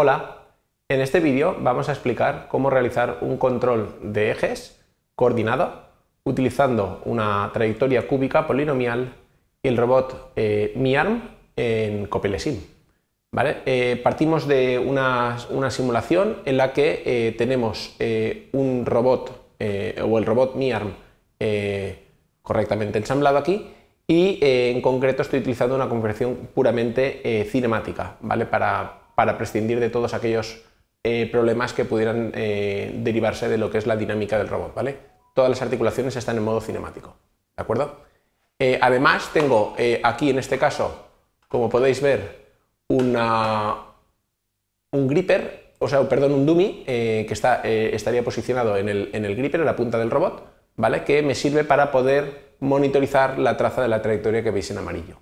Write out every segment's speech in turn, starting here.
Hola, en este vídeo vamos a explicar cómo realizar un control de ejes coordinado utilizando una trayectoria cúbica polinomial y el robot eh, MiArm en Copelesim. ¿Vale? Eh, partimos de una, simulación en la que eh, tenemos un robot o el robot MiArm correctamente ensamblado aquí y en concreto estoy utilizando una conversión puramente cinemática ¿vale? para para prescindir de todos aquellos eh, problemas que pudieran eh, derivarse de lo que es la dinámica del robot, ¿vale? Todas las articulaciones están en modo cinemático, ¿de acuerdo? Eh, además tengo aquí en este caso, como podéis ver, un gripper, o sea, perdón, un dummy que está, estaría posicionado en el, en el gripper, en la punta del robot, ¿vale? Que me sirve para poder monitorizar la traza de la trayectoria que veis en amarillo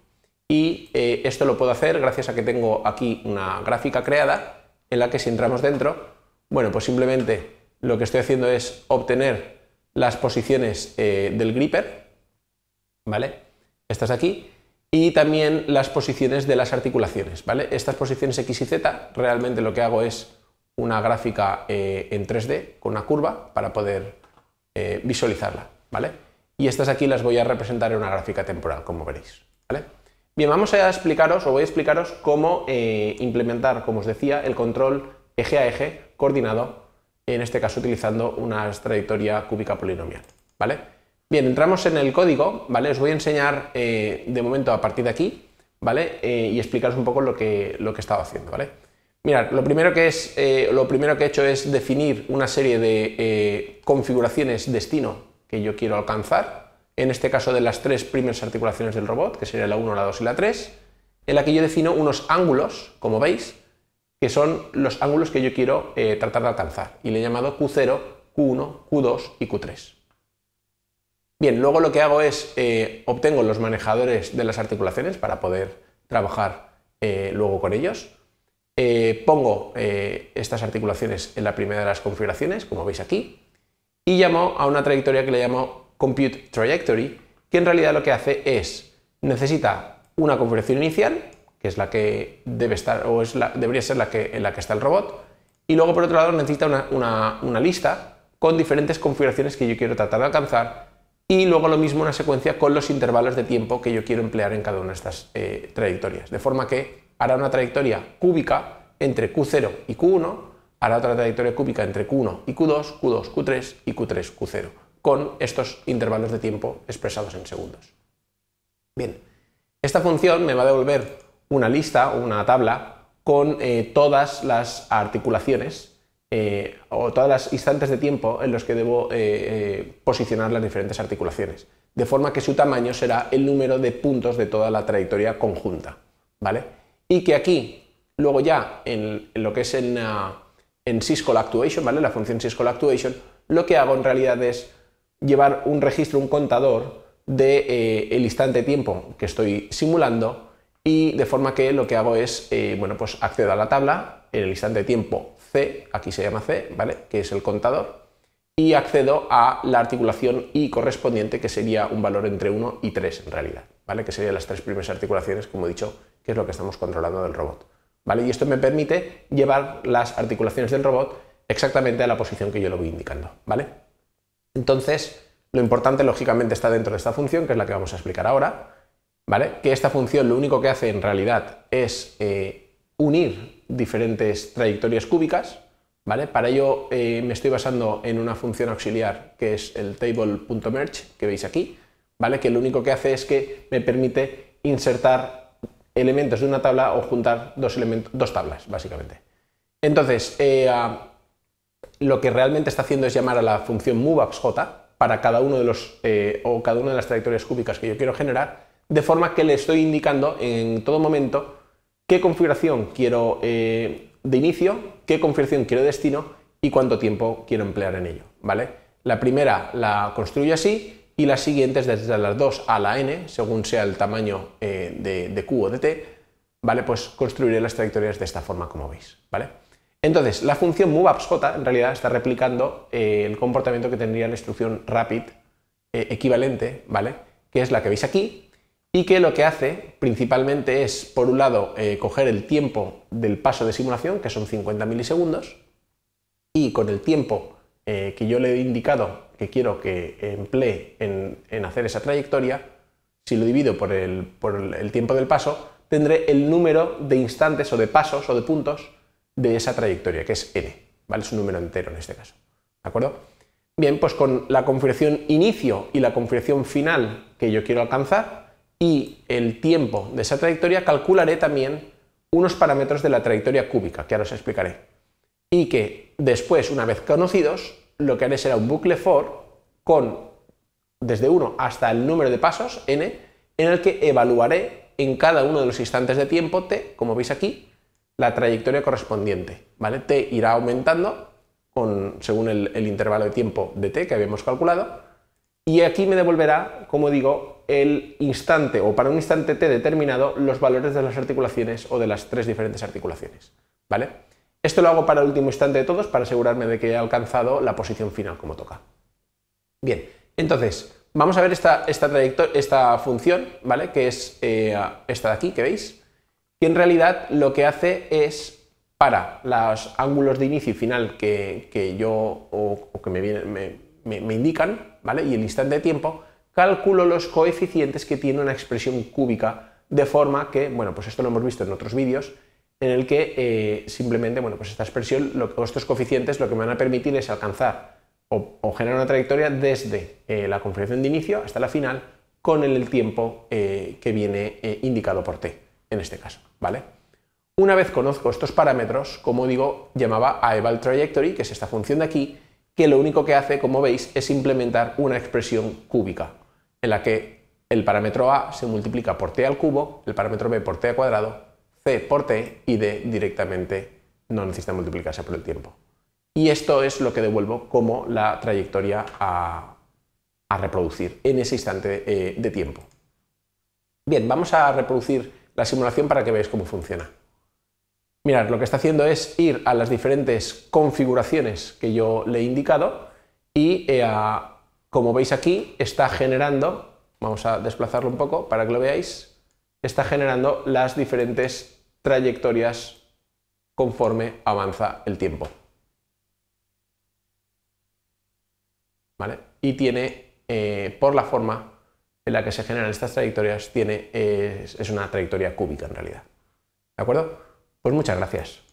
y eh, esto lo puedo hacer gracias a que tengo aquí una gráfica creada en la que si entramos dentro, bueno, pues simplemente lo que estoy haciendo es obtener las posiciones eh, del gripper, ¿vale? Estas de aquí, y también las posiciones de las articulaciones, ¿vale? Estas posiciones X y Z, realmente lo que hago es una gráfica eh, en 3D con una curva para poder visualizarla, ¿vale? Y estas aquí las voy a representar en una gráfica temporal, como veréis, ¿vale? Bien, vamos a explicaros, o voy a explicaros cómo eh, implementar, como os decía, el control eje a eje coordinado, en este caso utilizando una trayectoria cúbica polinomial, ¿vale? Bien, entramos en el código, ¿vale? Os voy a enseñar eh, de momento a partir de aquí, ¿vale? Eh, y explicaros un poco lo que, lo que he estado haciendo, ¿vale? Mirad, lo primero, que es, lo primero que he hecho es definir una serie de configuraciones destino que yo quiero alcanzar, en este caso de las tres primeras articulaciones del robot, que sería la 1, la 2 y la 3, en la que yo defino unos ángulos, como veis, que son los ángulos que yo quiero eh, tratar de alcanzar, y le he llamado Q0, Q1, Q2 y Q3. Bien, luego lo que hago es eh, obtengo los manejadores de las articulaciones para poder trabajar eh, luego con ellos. pongo estas articulaciones en la primera de las configuraciones, como veis aquí, y llamo a una trayectoria que le llamo compute trajectory, que en realidad lo que hace es necesita una configuración inicial, que es la que debe estar o es debería ser la que, en la que está el robot, y luego por otro lado necesita una, lista con diferentes configuraciones que yo quiero tratar de alcanzar y luego lo mismo una secuencia con los intervalos de tiempo que yo quiero emplear en cada una de estas eh, trayectorias. De forma que hará una trayectoria cúbica entre Q0 y Q1, hará otra trayectoria cúbica entre Q1 y Q2, Q2, Q3 y Q3, Q0 con estos intervalos de tiempo expresados en segundos. Bien, esta función me va a devolver una lista o una tabla con eh, todas las articulaciones eh, o todas las instantes de tiempo en los que debo eh, posicionar las diferentes articulaciones, de forma que su tamaño será el número de puntos de toda la trayectoria conjunta, ¿vale? Y que aquí, luego ya en, lo que es en, ah, en Actuation, ¿vale? La función SysCall Actuation, lo que hago en realidad es llevar un registro, un contador del de, eh, el instante tiempo que estoy simulando y de forma que lo que hago es, eh, bueno, pues accedo a la tabla en el instante tiempo C, aquí se llama C, ¿vale? Que es el contador, y accedo a la articulación I correspondiente, que sería un valor entre 1 y 3 en realidad, ¿vale? Que serían las tres primeras articulaciones, como he dicho, que es lo que estamos controlando del robot, ¿vale? Y esto me permite llevar las articulaciones del robot exactamente a la posición que yo lo voy indicando, ¿vale? Entonces, lo importante, lógicamente, está dentro de esta función, que es la que vamos a explicar ahora, ¿vale? Que esta función lo único que hace en realidad es eh, unir diferentes trayectorias cúbicas, ¿vale? Para ello eh, me estoy basando en una función auxiliar que es el table.merge, que veis aquí, ¿vale? Que lo único que hace es que me permite insertar elementos de una tabla o juntar dos, elementos, dos tablas, básicamente. Entonces, eh, lo que realmente está haciendo es llamar a la función J para cada uno de los eh, o cada una de las trayectorias cúbicas que yo quiero generar, de forma que le estoy indicando en todo momento qué configuración quiero eh, de inicio, qué configuración quiero de destino y cuánto tiempo quiero emplear en ello, ¿vale? La primera la construyo así y las siguientes desde las 2 a la n, según sea el tamaño eh, de, de Q o de T, ¿vale? Pues construiré las trayectorias de esta forma como veis, ¿vale? Entonces, la función moveAppsJ en realidad está replicando eh, el comportamiento que tendría la instrucción rapid eh, equivalente, ¿vale? Que es la que veis aquí y que lo que hace principalmente es, por un lado, eh, coger el tiempo del paso de simulación, que son 50 milisegundos, y con el tiempo que yo le he indicado que quiero que emplee en, hacer esa trayectoria, si lo divido por por el tiempo del paso, tendré el número de instantes o de pasos o de puntos de esa trayectoria, que es n, ¿vale? Es un número entero en este caso, ¿de acuerdo? Bien, pues con la configuración inicio y la configuración final que yo quiero alcanzar y el tiempo de esa trayectoria, calcularé también unos parámetros de la trayectoria cúbica, que ahora os explicaré. Y que después, una vez conocidos, lo que haré será un bucle for con desde 1 hasta el número de pasos n, en el que evaluaré en cada uno de los instantes de tiempo t, como veis aquí, la trayectoria correspondiente, ¿vale? T irá aumentando con, según el, intervalo de tiempo de t que habíamos calculado, y aquí me devolverá, como digo, el instante o para un instante t determinado los valores de las articulaciones o de las tres diferentes articulaciones, ¿vale? Esto lo hago para el último instante de todos para asegurarme de que he alcanzado la posición final como toca. Bien, entonces vamos a ver esta, esta, esta función, ¿vale? Que es eh, esta de aquí, que veis, que en realidad lo que hace es para los ángulos de inicio y final que, yo o, que me, indican, ¿vale? Y el instante de tiempo, calculo los coeficientes que tiene una expresión cúbica, de forma que, bueno, pues esto lo hemos visto en otros vídeos, en el que eh, simplemente, bueno, pues esta expresión o estos coeficientes lo que me van a permitir es alcanzar o, generar una trayectoria desde eh, la configuración de inicio hasta la final con el, tiempo eh, que viene indicado por t en este caso, ¿vale? Una vez conozco estos parámetros, como digo, llamaba a eval trajectory, que es esta función de aquí, que lo único que hace, como veis, es implementar una expresión cúbica, en la que el parámetro a se multiplica por t al cubo, el parámetro b por t al cuadrado, c por t y d directamente no necesita multiplicarse por el tiempo. Y esto es lo que devuelvo como la trayectoria a, reproducir en ese instante eh, de tiempo. Bien, vamos a reproducir la simulación para que veáis cómo funciona. Mirad, lo que está haciendo es ir a las diferentes configuraciones que yo le he indicado y eh, como veis aquí está generando, vamos a desplazarlo un poco para que lo veáis, está generando las diferentes trayectorias conforme avanza el tiempo. ¿Vale? Y tiene eh, por la forma en la que se generan estas trayectorias tiene, es, es una trayectoria cúbica en realidad. ¿De acuerdo? Pues muchas gracias.